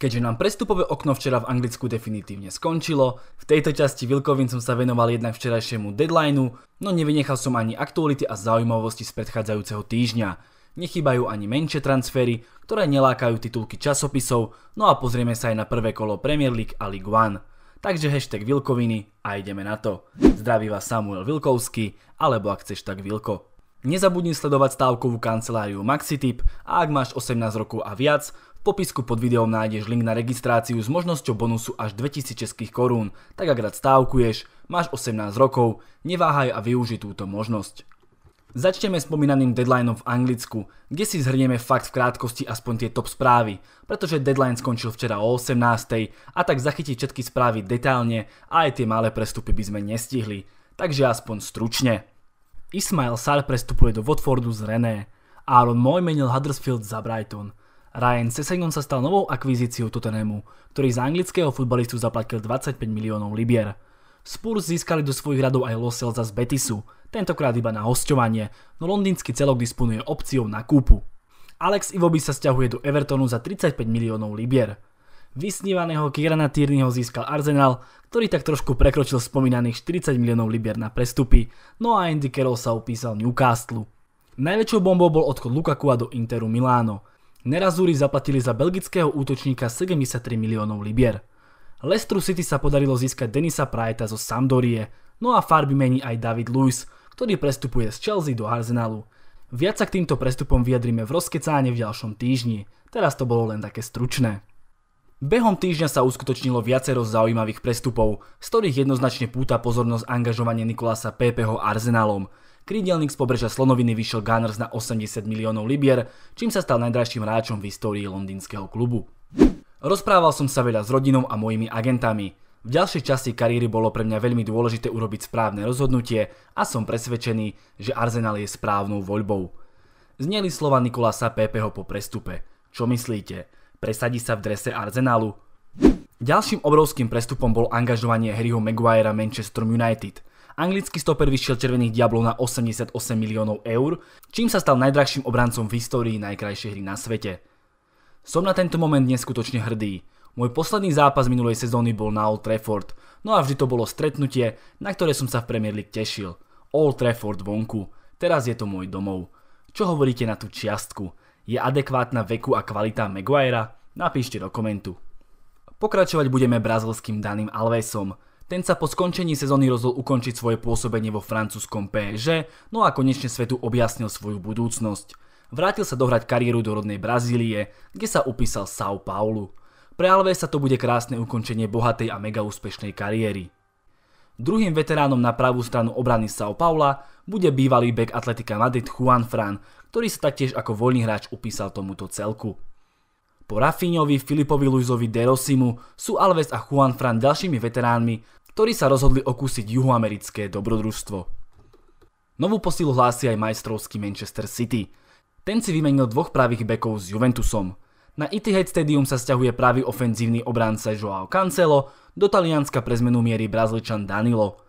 Keďže nám prestupové okno včera v Anglicku definitívne skončilo, v tejto časti Vilkovin som sa venoval jednak včerajšiemu deadlineu, no nevynechal som ani aktuality a zaujímavosti z predchádzajúceho týždňa. Nechybajú ani menšie transfery, ktoré nelákajú titulky časopisov, no a pozrieme sa aj na prvé kolo Premier League a League One. Takže hashtag Vilkoviny a ideme na to. Zdraví vás Samuel Vilkovský, alebo ak chceš tak Vilko. Nezabudni sledovať stávkovú kanceláriu MaxiTip a ak máš 18 rokov a viac, v popisku pod videom nájdeš link na registráciu s možnosťou bonusu až 2000 českých korún. Tak ak rád stávkuješ, máš 18 rokov, neváhaj a využi túto možnosť. Začneme spomínaným deadlineom v Anglicku, kde si zhrnieme fakt v krátkosti aspoň tie top správy, pretože deadline skončil včera o 18. a tak zachytiť všetky správy detálne a aj tie malé prestupy by sme nestihli. Takže aspoň stručne. Ismail Sar prestupuje do Watfordu z René. Aaron Moy menil Huddersfield za Brighton. Ryan Sessegnon sa stal novou akvizíciou Tottenhamu, ktorý za anglického futbalistu zaplatil 25 miliónov libier. Spurs získali do svojich radov aj Los Elza z Betisu, tentokrát iba na hosťovanie, no londýnsky celok disponuje opciou na kúpu. Alex Iwobi sa stiahuje do Evertonu za 35 miliónov libier. Vysnívaného Kierana Tierneyho získal Arsenal, ktorý tak trošku prekročil spomínaných 40 miliónov libier na prestupy, no a Andy Carroll sa upísal Newcastle. Najväčšou bombou bol odchod Lukakua do Interu Miláno, Nerazúri zaplatili za belgického útočníka 73 miliónov libier. Leicester City sa podarilo získať Denisa Prajeta zo Sampdorie, no a farby mení aj David Luiz, ktorý prestupuje z Chelsea do Arsenalu. Viac sa k týmto prestupom vyjadrime v rozkecáne v ďalšom týždni, teraz to bolo len také stručné. Behom týždňa sa uskutočnilo viacero zaujímavých prestupov, z ktorých jednoznačne púta pozornosť angažovanie Nikolasa Pepeho Arsenalom – Krídelník z pobrežia Slonoviny vyšiel Gunners na 80 miliónov libier, čím sa stal najdražším hráčom v histórii londýnskeho klubu. Rozprával som sa veľa s rodinou a mojimi agentami. V ďalšej časti kariéry bolo pre mňa veľmi dôležité urobiť správne rozhodnutie a som presvedčený, že Arsenal je správnou voľbou. Zneli slova Nikolasa Pepeho po prestupe. Čo myslíte? Presadí sa v drese Arsenalu? Ďalším obrovským prestupom bol angažovanie Harryho Maguirea Manchester United – Anglický stoper vyšiel Červených diablov na 88 miliónov eur, čím sa stal najdrahším obrancom v histórii najkrajšej hry na svete. Som na tento moment neskutočne hrdý. Môj posledný zápas minulej sezóny bol na Old Trafford, no a vždy to bolo stretnutie, na ktoré som sa v Premier League tešil. Old Trafford vonku, teraz je to môj domov. Čo hovoríte na tú čiastku? Je adekvátna veku a kvalita Maguirea? Napíšte do komentu. Pokračovať budeme brazilským daným Alvesom – ten sa po skončení sezóny rozhodol ukončiť svoje pôsobenie vo francúzskom PSG, no a konečne svetu objasnil svoju budúcnosť. Vrátil sa dohrať kariéru do rodnej Brazílie, kde sa upísal São Paulo. Pre sa to bude krásne ukončenie bohatej a mega úspešnej kariéry. Druhým veteránom na pravú stranu obrany São Paula bude bývalý bek Atletika Madrid Juan Fran, ktorý sa taktiež ako voľný hráč upísal tomuto celku. Po Rafinhovi, Filipovi Luizovi Derosimu sú Alves a Juan Fran ďalšími veteránmi, ktorí sa rozhodli okúsiť juhoamerické dobrodružstvo. Novú posilu hlási aj majstrovský Manchester City. Ten si vymenil dvoch pravých bekov s Juventusom. Na Etihad Stadium sa stiahuje pravý ofenzívny obránca Joao Cancelo, do Talianska pre zmenu miery brazličan Danilo.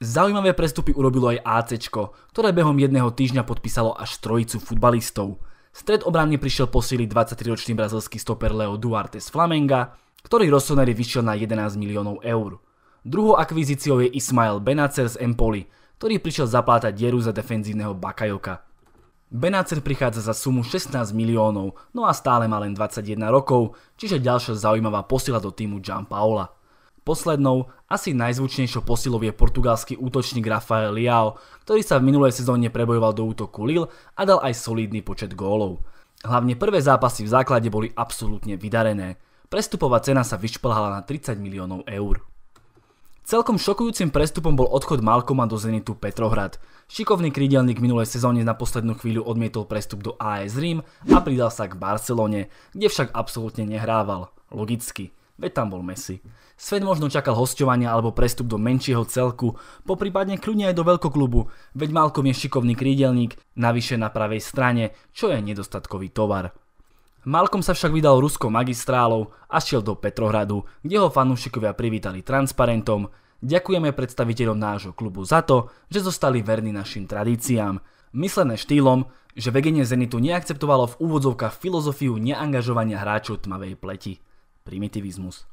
Zaujímavé prestupy urobilo aj AC, ktoré behom jedného týždňa podpísalo až trojicu futbalistov. Stred obrany prišiel posíliť 23-ročný brazilský stoper Leo Duarte z Flamenga, ktorý rozsonery vyšiel na 11 miliónov eur. Druhou akvizíciou je Ismail Benacer z Empoli, ktorý prišiel zaplátať dieru za defenzívneho Bakajoka. Benacer prichádza za sumu 16 miliónov, no a stále má len 21 rokov, čiže ďalšia zaujímavá posila do týmu Gian Paola. Poslednou, asi najzvučnejšou posilou je portugalský útočník Rafael Liao, ktorý sa v minulej sezóne prebojoval do útoku Lille a dal aj solidný počet gólov. Hlavne prvé zápasy v základe boli absolútne vydarené. Prestupová cena sa vyšplhala na 30 miliónov eur. Celkom šokujúcim prestupom bol odchod Malkoma do Zenitu Petrohrad. Šikovný krídelník minulej sezóne na poslednú chvíľu odmietol prestup do AS Rím a pridal sa k Barcelone, kde však absolútne nehrával. Logicky, veď tam bol Messi. Svet možno čakal hostovanie alebo prestup do menšieho celku, poprípadne kľudne aj do veľkoklubu, veď Malkom je šikovný krídelník, navyše na pravej strane, čo je nedostatkový tovar. Malkom sa však vydal ruskou magistrálou a šiel do Petrohradu, kde ho fanúšikovia privítali transparentom. Ďakujeme predstaviteľom nášho klubu za to, že zostali verní našim tradíciám. Myslené štýlom, že vegenie Zenitu neakceptovalo v úvodzovkách filozofiu neangažovania hráčov tmavej pleti. Primitivizmus.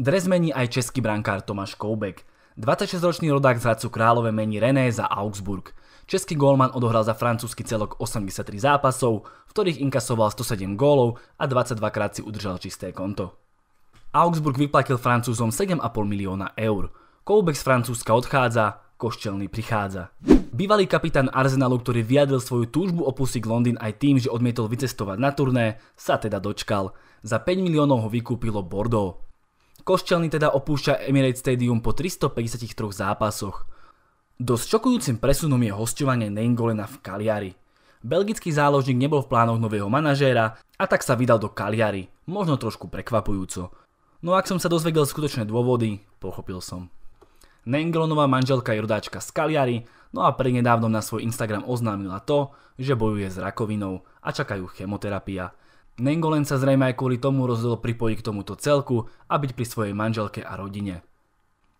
Dres mení aj český brankár Tomáš Koubek. 26-ročný rodák z Hradcu Králové mení René za Augsburg – Český gólman odohral za francúzsky celok 83 zápasov, v ktorých inkasoval 107 gólov a 22 krát si udržal čisté konto. Augsburg vyplatil Francúzom 7,5 milióna eur. Koubek z Francúzska odchádza, Koščelný prichádza. Bývalý kapitán Arsenalu, ktorý vyjadril svoju túžbu opustiť Londýn aj tým, že odmietol vycestovať na turné, sa teda dočkal. Za 5 miliónov ho vykúpilo Bordeaux. Koščelný teda opúšťa Emirates Stadium po 353 zápasoch. Dosť šokujúcim presunom je hostovanie Nengolena v Kaliari. Belgický záložník nebol v plánoch nového manažéra a tak sa vydal do Kaliari, možno trošku prekvapujúco. No ak som sa dozvedel skutočné dôvody, pochopil som. Nengolenová manželka je rodáčka z Kaliari, no a prednedávnom na svoj Instagram oznámila to, že bojuje s rakovinou a čakajú chemoterapia. Nengolen sa zrejme aj kvôli tomu rozhodol pripojiť k tomuto celku a byť pri svojej manželke a rodine.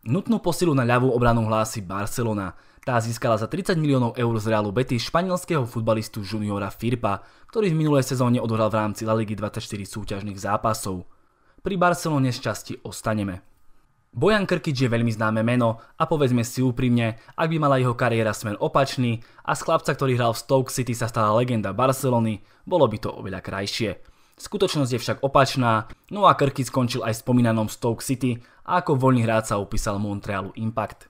Nutnú posilu na ľavú obranu hlási Barcelona. Tá získala za 30 miliónov eur z Realu Betis španielského futbalistu Juniora Firpa, ktorý v minulé sezóne odohral v rámci La Ligy 24 súťažných zápasov. Pri Barcelone časti ostaneme. Bojan Krkič je veľmi známe meno a povedzme si úprimne, ak by mala jeho kariéra smer opačný a z chlapca, ktorý hral v Stoke City sa stala legenda Barcelony, bolo by to oveľa krajšie. Skutočnosť je však opačná, no a Krky skončil aj v spomínanom Stoke City a ako voľný hráč sa opísal Montrealu Impact.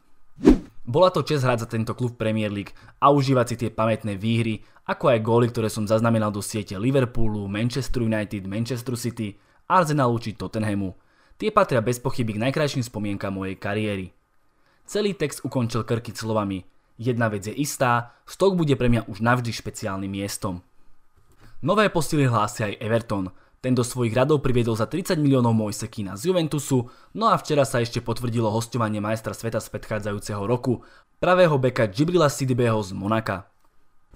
Bola to čest hrať za tento klub Premier League a užívať si tie pamätné výhry, ako aj góly, ktoré som zaznamenal do siete Liverpoolu, Manchester United, Manchester City, Arsenalu či Tottenhamu. Tie patria bez pochyby k najkrajším spomienkam mojej kariéry. Celý text ukončil Krky slovami Jedna vec je istá, Stok bude pre mňa už navždy špeciálnym miestom. Nové posily hlási aj Everton. Ten do svojich radov priviedol za 30 miliónov Mojse Kina z Juventusu, no a včera sa ešte potvrdilo hostovanie majstra sveta z predchádzajúceho roku, pravého beka Džibrila Sidibého z Monaka.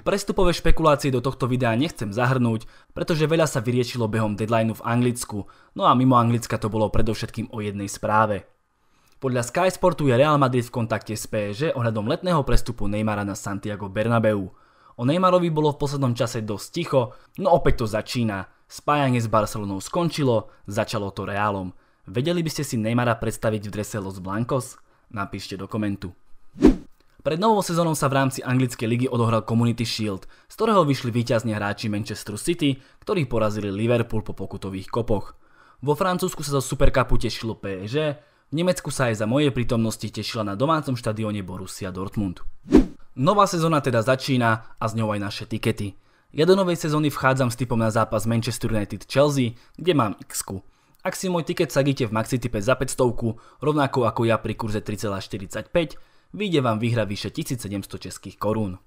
Prestupové špekulácie do tohto videa nechcem zahrnúť, pretože veľa sa vyriešilo behom deadlineu v Anglicku, no a mimo Anglicka to bolo predovšetkým o jednej správe. Podľa Sky Sportu je Real Madrid v kontakte s PSG ohľadom letného prestupu Neymara na Santiago Bernabeu. O Neymarovi bolo v poslednom čase dosť ticho, no opäť to začína. Spájanie s Barcelonou skončilo, začalo to Reálom. Vedeli by ste si Neymara predstaviť v drese Los Blancos? Napíšte do komentu. Pred novou sezónou sa v rámci anglickej ligy odohral Community Shield, z ktorého vyšli víťazne hráči Manchester City, ktorí porazili Liverpool po pokutových kopoch. Vo Francúzsku sa zo Supercupu tešilo PSG, v Nemecku sa aj za mojej prítomnosti tešila na domácom štadióne Borussia Dortmund. Nová sezóna teda začína a z ňou aj naše tikety. Ja do novej sezóny vchádzam s typom na zápas Manchester United Chelsea, kde mám x -ku. Ak si môj tiket sadíte v type za 500, rovnako ako ja pri kurze 3,45, vyjde vám výhra vyše 1700 českých korún.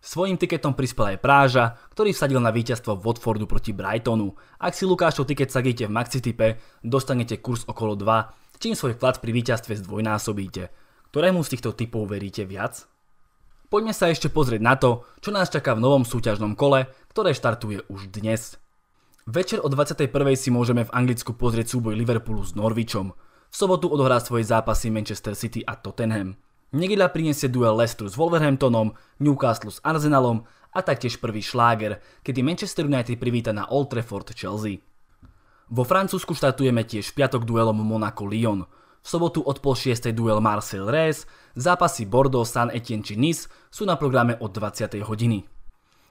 Svojím tiketom prispel aj Práža, ktorý vsadil na víťazstvo Watfordu proti Brightonu. Ak si Lukášov tiket sadíte v Maxitipe, dostanete kurz okolo 2, čím svoj vklad pri víťazstve zdvojnásobíte. Ktorému z týchto typov veríte viac? Poďme sa ešte pozrieť na to, čo nás čaká v novom súťažnom kole, ktoré štartuje už dnes. Večer o 21. si môžeme v Anglicku pozrieť súboj Liverpoolu s Norvičom. V sobotu odohrá svoje zápasy Manchester City a Tottenham. Nedeľa priniesie duel Leicester s Wolverhamptonom, Newcastle s Arsenalom a taktiež prvý šláger, kedy Manchester United privíta na Old Trafford Chelsea. Vo Francúzsku štartujeme tiež v piatok duelom Monaco-Lyon – v sobotu od pol 6. duel Marcel Reyes, zápasy Bordeaux, San Etienne či Nice sú na programe od 20. hodiny.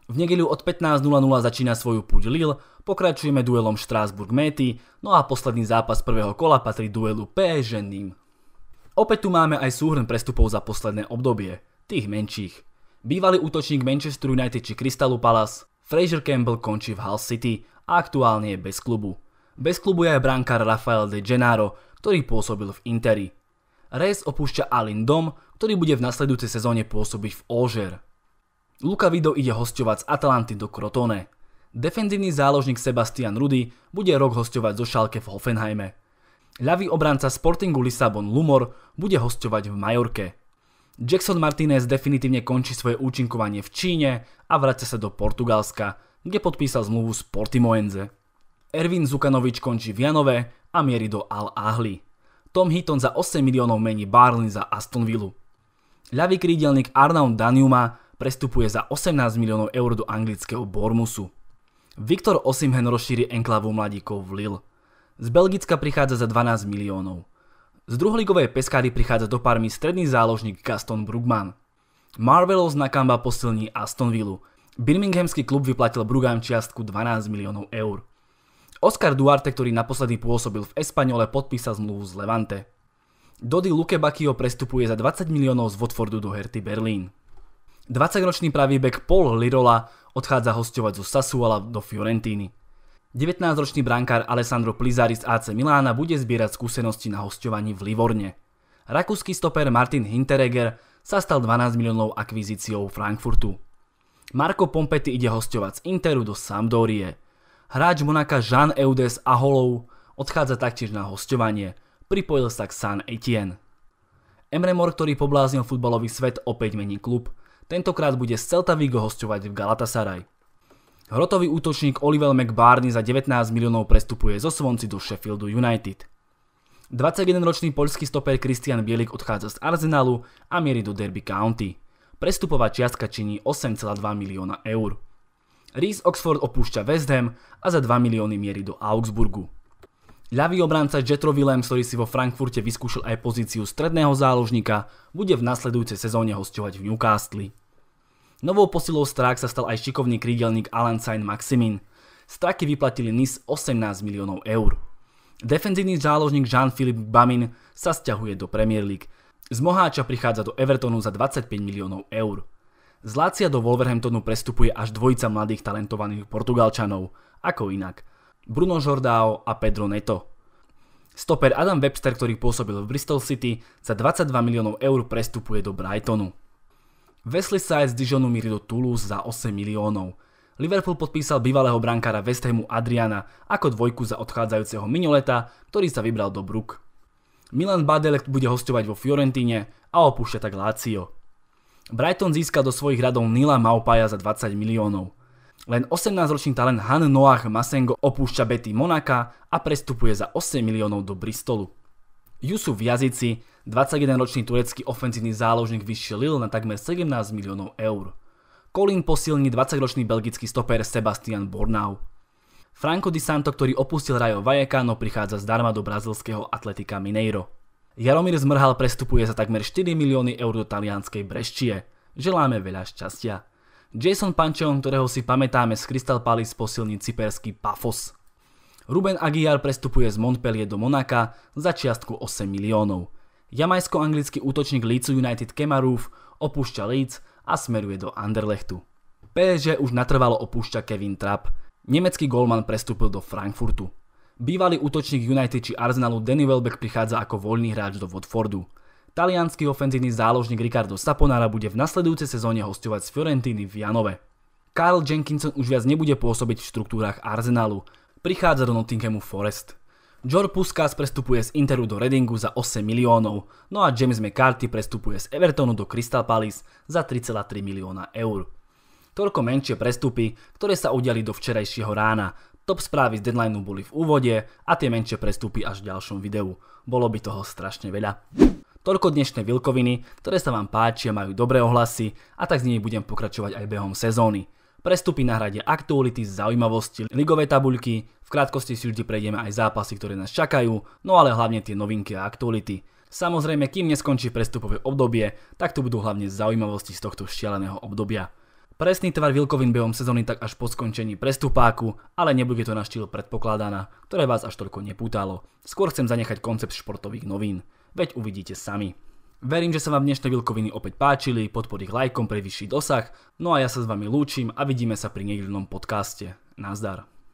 V nedeľu od 15.00 začína svoju púť Lille, pokračujeme duelom strasbourg méty no a posledný zápas prvého kola patrí duelu PSG Nîmes. Opäť tu máme aj súhrn prestupov za posledné obdobie, tých menších. Bývalý útočník Manchester United či Crystal Palace, Fraser Campbell končí v Hull City a aktuálne je bez klubu. Bez klubu je aj brankár Rafael De Gennaro, ktorý pôsobil v Interi. Reyes opúšťa Alin Dom, ktorý bude v nasledujúcej sezóne pôsobiť v Ožer. Luka Vido ide hostovať z Atalanty do Crotone. Defenzívny záložník Sebastian Rudy bude rok hostovať zo Šalke v Hoffenheime. Ľavý obranca Sportingu Lisabon Lumor bude hostovať v Majorke. Jackson Martinez definitívne končí svoje účinkovanie v Číne a vracia sa do Portugalska, kde podpísal zmluvu s Portimoenze. Erwin Zukanovič končí v Janove a mierí do al Ahly. Tom Hitton za 8 miliónov mení Barlin za Aston Villa. Ľavý krídelník Arnaud Daniuma prestupuje za 18 miliónov eur do anglického Bormusu. Viktor Osimhen rozšíri enklavu mladíkov v Lille. Z Belgicka prichádza za 12 miliónov. Z druholigovej peskády prichádza do parmy stredný záložník Gaston Brugman. Marvelous Kamba posilní Aston Villa. Birminghamský klub vyplatil Brugám čiastku 12 miliónov eur. Oscar Duarte, ktorý naposledy pôsobil v Espanole, podpísal zmluvu z Levante. Dody Lukebakio prestupuje za 20 miliónov z Watfordu do Herty Berlín. 20-ročný pravý bek Paul Lirola odchádza hostovať zo Sassuola do Fiorentíny. 19-ročný brankár Alessandro Plizari z AC Milána bude zbierať skúsenosti na hostovaní v Livorne. Rakúsky stoper Martin Hinteregger sa stal 12 miliónov akvizíciou Frankfurtu. Marko Pompetti ide hostovať z Interu do Sampdorie. Hráč Monaka Jean Eudes Aholov odchádza taktiež na hostovanie. Pripojil sa k San Etienne. Emre Mor, ktorý pobláznil futbalový svet, opäť mení klub. Tentokrát bude z Celta Vigo hostovať v Galatasaray. Hrotový útočník Oliver McBarney za 19 miliónov prestupuje zo Svonci do Sheffieldu United. 21-ročný poľský stoper Christian Bielik odchádza z Arsenalu a mierí do Derby County. Prestupová čiastka činí 8,2 milióna eur. Rhys Oxford opúšťa West Ham a za 2 milióny mierí do Augsburgu. Ľavý obranca Jetro Willem, ktorý si vo Frankfurte vyskúšal aj pozíciu stredného záložníka, bude v nasledujúcej sezóne hostovať v Newcastle. Novou posilou strák sa stal aj šikovný krídelník Alan Sain Maximin. Straky vyplatili NIS 18 miliónov eur. Defenzívny záložník Jean-Philippe Bamin sa stiahuje do Premier League. Z Moháča prichádza do Evertonu za 25 miliónov eur. Z Lácia do Wolverhamptonu prestupuje až dvojica mladých talentovaných Portugalčanov, ako inak. Bruno Jordão a Pedro Neto. Stoper Adam Webster, ktorý pôsobil v Bristol City, za 22 miliónov eur prestupuje do Brightonu. Wesley Sides z Dijonu míri do Toulouse za 8 miliónov. Liverpool podpísal bývalého brankára West Hamu Adriana ako dvojku za odchádzajúceho minuleta, ktorý sa vybral do Brook. Milan Badelek bude hostovať vo Fiorentine a opúšťa tak Lazio. Brighton získal do svojich radov Nila Maupaja za 20 miliónov. Len 18-ročný talent Han Noach Masengo opúšťa Betty Monaka a prestupuje za 8 miliónov do Bristolu. Yusuf Jazici, 21-ročný turecký ofenzívny záložník vyšiel na takmer 17 miliónov eur. Colin posilní 20-ročný belgický stoper Sebastian Bornau. Franco Di Santo, ktorý opustil Rajo Vallecano, prichádza zdarma do brazilského Atletika Mineiro. Jaromír Zmrhal prestupuje za takmer 4 milióny eur do talianskej Breščie. Želáme veľa šťastia. Jason Pančeon, ktorého si pamätáme z Crystal Palace posilní cyperský Pafos. Ruben Aguiar prestupuje z Montpellier do Monaka za čiastku 8 miliónov. Jamajsko-anglický útočník Leeds United Kemarov opúšťa Leeds a smeruje do Anderlechtu. PSG už natrvalo opúšťa Kevin Trapp. Nemecký golman prestúpil do Frankfurtu. Bývalý útočník United či Arsenalu Danny Welbeck prichádza ako voľný hráč do Watfordu. Talianský ofenzívny záložník Ricardo Saponara bude v nasledujúcej sezóne hostovať z Fiorentiny v Janove. Karl Jenkinson už viac nebude pôsobiť v štruktúrach Arsenalu. Prichádza do Nottinghamu Forest. Jor Puskas prestupuje z Interu do Redingu za 8 miliónov, no a James McCarthy prestupuje z Evertonu do Crystal Palace za 3,3 milióna eur. Toľko menšie prestupy, ktoré sa udiali do včerajšieho rána, Top správy z deadlineu boli v úvode a tie menšie prestupy až v ďalšom videu. Bolo by toho strašne veľa. Toľko dnešné vilkoviny, ktoré sa vám páčia, majú dobré ohlasy a tak s nimi budem pokračovať aj behom sezóny. Prestupy nahradia aktuality, zaujímavosti, ligové tabuľky, v krátkosti si vždy prejdeme aj zápasy, ktoré nás čakajú, no ale hlavne tie novinky a aktuality. Samozrejme, kým neskončí prestupové obdobie, tak tu budú hlavne zaujímavosti z tohto šialeného obdobia. Presný tvar Vilkovin behom sezóny tak až po skončení prestupáku, ale nebude to na štýl predpokladaná, ktoré vás až toľko nepútalo. Skôr chcem zanechať koncept športových novín, veď uvidíte sami. Verím, že sa vám dnešné Vilkoviny opäť páčili, podpor ich lajkom pre vyšší dosah, no a ja sa s vami lúčim a vidíme sa pri nedeľnom podcaste. Nazdar.